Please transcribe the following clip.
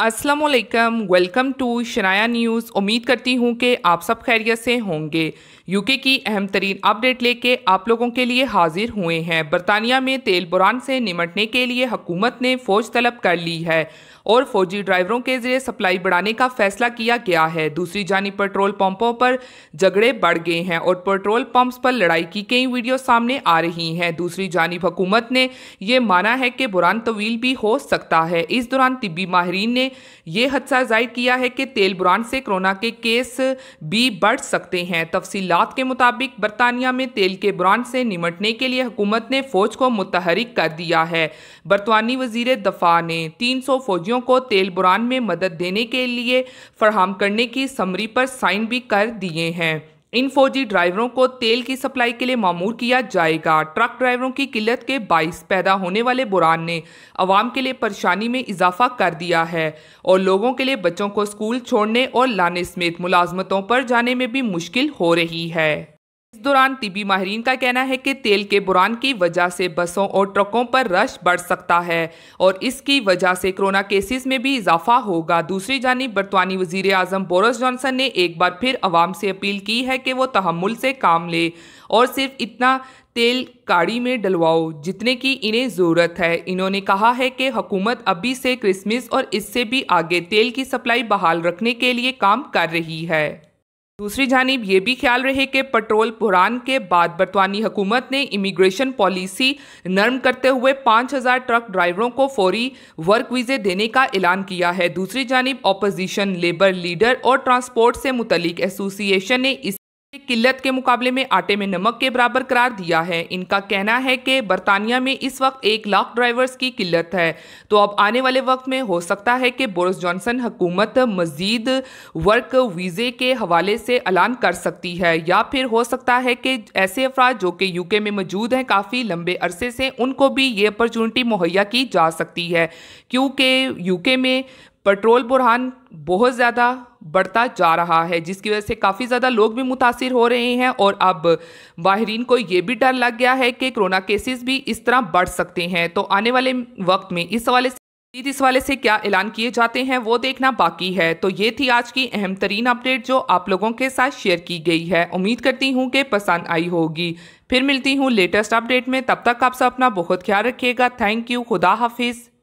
Aslam welcome to Shanaya news उम्मीद करती हूँ कि आप सब खैरियत से होंगे यूके की अहम तरीन अपडेट लेके आप लोगों के लिए हाजिर हुए हैं बरतानिया में तेल बुरान से निमटने के लिए हकूमत ने फ़ौज तलब कर ली है और फौजी ड्राइवरों के जरिए सप्लाई बढ़ाने का फैसला किया गया है दूसरी जानी पेट्रोल पंपों पर झगड़े बढ़ गए हैं और पेट्रोल पंप्स पर लड़ाई की कई वीडियो सामने आ रही हैं दूसरी जानब हुकूमत ने यह माना है कि बुरान तवील भी हो सकता है इस दौरान तिबी माहरीन ने यह हदसा जाहिर किया है कि तेल बुरान से कोरोना के केस भी बढ़ सकते हैं तफसीलात के मुताबिक बरतानिया में तेल के बुरान से निमटने के लिए हुकूमत ने फौज को मुतहरिक कर दिया है बरतानी वजीर दफा ने तीन सौ फौजियों कंपनियों को तेल बुरान में मदद देने के लिए फराहम करने की समरी पर साइन भी कर दिए हैं इन फौजी ड्राइवरों को तेल की सप्लाई के लिए मामूर किया जाएगा ट्रक ड्राइवरों की किल्लत के बाईस पैदा होने वाले बुरान ने अवाम के लिए परेशानी में इजाफा कर दिया है और लोगों के लिए बच्चों को स्कूल छोड़ने और लाने समेत मुलाजमतों पर जाने में भी मुश्किल हो रही है इस दौरान तिबी माहरीन का कहना है कि तेल के बुरान की वजह से बसों और ट्रकों पर रश बढ़ सकता है और इसकी वजह से कोरोना केसेस में भी इजाफा होगा दूसरी जानब बरतानी वजीर अजम बोरस जॉनसन ने एक बार फिर आवाम से अपील की है कि वो तहमुल से काम ले और सिर्फ इतना तेल गाड़ी में डलवाओ जितने की इन्हें ज़रूरत है इन्होंने कहा है कि हुकूमत अभी से क्रिसमस और इससे भी आगे तेल की सप्लाई बहाल रखने के लिए काम कर रही है दूसरी जानब ये भी ख्याल रहे कि पेट्रोल बुरान के बाद बरतानी हुकूमत ने इमिग्रेशन पॉलिसी नर्म करते हुए 5000 ट्रक ड्राइवरों को फौरी वर्क वीज़े देने का ऐलान किया है दूसरी जानब अपोजिशन लेबर लीडर और ट्रांसपोर्ट से मुतलिक एसोसिएशन ने इस किल्लत के मुकाबले में आटे में नमक के बराबर करार दिया है इनका कहना है कि बरतानिया में इस वक्त एक लाख ड्राइवर्स की किल्लत है तो अब आने वाले वक्त में हो सकता है कि बोरिस जॉनसन हुकूमत मजीद वर्क वीज़े के हवाले से ऐलान कर सकती है या फिर हो सकता है कि ऐसे अफराद जो कि यूके में मौजूद हैं काफ़ी लंबे अरसे से उनको भी ये अपॉर्चुनिटी मुहैया की जा सकती है क्योंकि यूके में पेट्रोल बुरहान बहुत ज़्यादा बढ़ता जा रहा है जिसकी वजह से काफ़ी ज़्यादा लोग भी मुतासर हो रहे हैं और अब माहरीन को ये भी डर लग गया है कि कोरोना केसेस भी इस तरह बढ़ सकते हैं तो आने वाले वक्त में इस हवाले से इस वाले से क्या ऐलान किए जाते हैं वो देखना बाकी है तो ये थी आज की अहम तरीन अपडेट जो आप लोगों के साथ शेयर की गई है उम्मीद करती हूँ कि पसंद आई होगी फिर मिलती हूँ लेटेस्ट अपडेट में तब तक आप सब अपना बहुत ख्याल रखिएगा थैंक यू खुदा हाफिज़